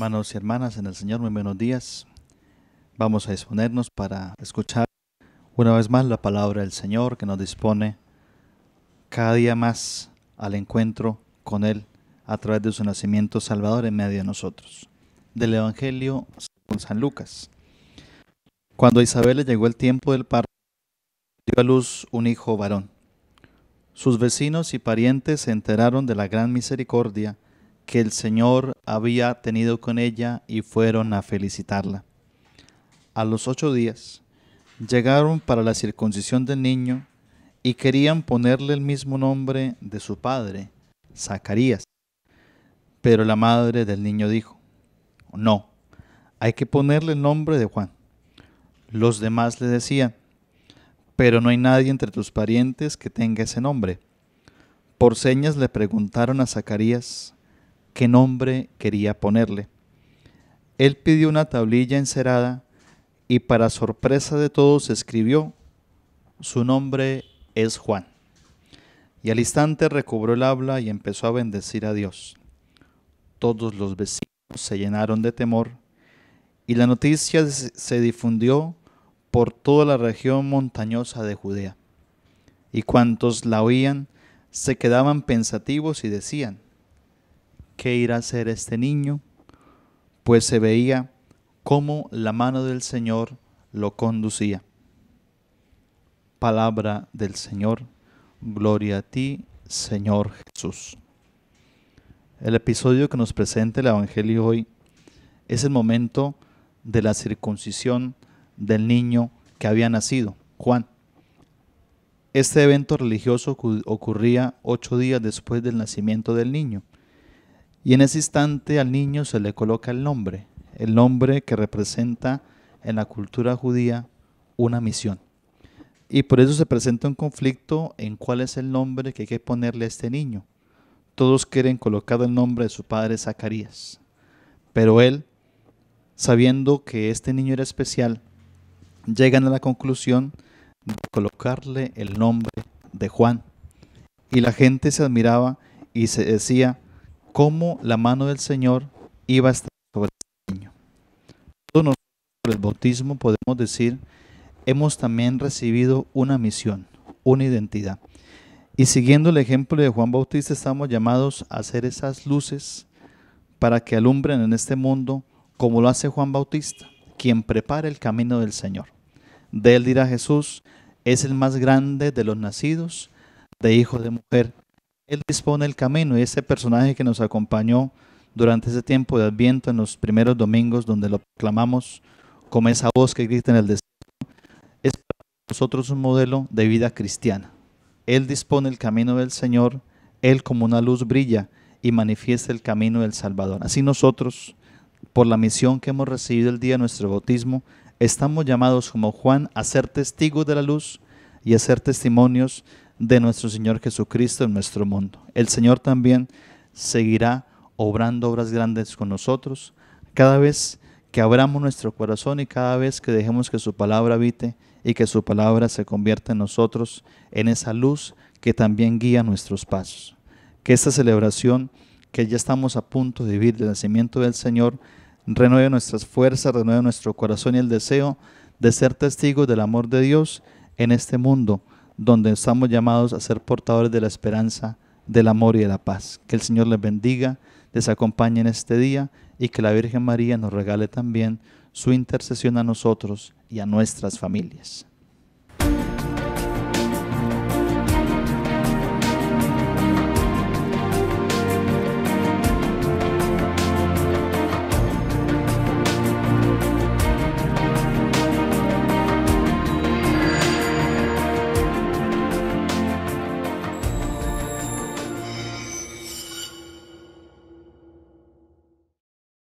hermanos y hermanas en el Señor, muy buenos días. Vamos a disponernos para escuchar una vez más la palabra del Señor que nos dispone cada día más al encuentro con Él a través de su nacimiento salvador en medio de nosotros. Del Evangelio según San Lucas. Cuando a Isabel le llegó el tiempo del parto, dio a luz un hijo varón. Sus vecinos y parientes se enteraron de la gran misericordia que el Señor había tenido con ella y fueron a felicitarla. A los ocho días llegaron para la circuncisión del niño y querían ponerle el mismo nombre de su padre, Zacarías. Pero la madre del niño dijo, no, hay que ponerle el nombre de Juan. Los demás le decían, pero no hay nadie entre tus parientes que tenga ese nombre. Por señas le preguntaron a Zacarías, qué nombre quería ponerle. Él pidió una tablilla encerada y para sorpresa de todos escribió, su nombre es Juan. Y al instante recobró el habla y empezó a bendecir a Dios. Todos los vecinos se llenaron de temor y la noticia se difundió por toda la región montañosa de Judea. Y cuantos la oían se quedaban pensativos y decían, qué irá a hacer este niño, pues se veía cómo la mano del Señor lo conducía. Palabra del Señor, gloria a ti, Señor Jesús. El episodio que nos presenta el Evangelio hoy es el momento de la circuncisión del niño que había nacido, Juan. Este evento religioso ocurría ocho días después del nacimiento del niño y en ese instante al niño se le coloca el nombre, el nombre que representa en la cultura judía una misión. Y por eso se presenta un conflicto en cuál es el nombre que hay que ponerle a este niño. Todos quieren colocar el nombre de su padre Zacarías, pero él, sabiendo que este niño era especial, llegan a la conclusión de colocarle el nombre de Juan. Y la gente se admiraba y se decía, cómo la mano del Señor iba a estar sobre el este niño. Todos nosotros por el bautismo podemos decir, hemos también recibido una misión, una identidad. Y siguiendo el ejemplo de Juan Bautista, estamos llamados a hacer esas luces para que alumbren en este mundo como lo hace Juan Bautista, quien prepara el camino del Señor. De él dirá Jesús, es el más grande de los nacidos, de hijo de mujer, él dispone el camino y ese personaje que nos acompañó durante ese tiempo de Adviento en los primeros domingos donde lo proclamamos como esa voz que grita en el desierto, es para nosotros un modelo de vida cristiana. Él dispone el camino del Señor, Él como una luz brilla y manifiesta el camino del Salvador. Así nosotros, por la misión que hemos recibido el día de nuestro bautismo, estamos llamados como Juan a ser testigos de la luz y a ser testimonios de nuestro Señor Jesucristo en nuestro mundo. El Señor también seguirá obrando obras grandes con nosotros cada vez que abramos nuestro corazón y cada vez que dejemos que su palabra habite y que su palabra se convierta en nosotros en esa luz que también guía nuestros pasos. Que esta celebración que ya estamos a punto de vivir del nacimiento del Señor renueve nuestras fuerzas, renueve nuestro corazón y el deseo de ser testigos del amor de Dios en este mundo donde estamos llamados a ser portadores de la esperanza, del amor y de la paz. Que el Señor les bendiga, les acompañe en este día y que la Virgen María nos regale también su intercesión a nosotros y a nuestras familias.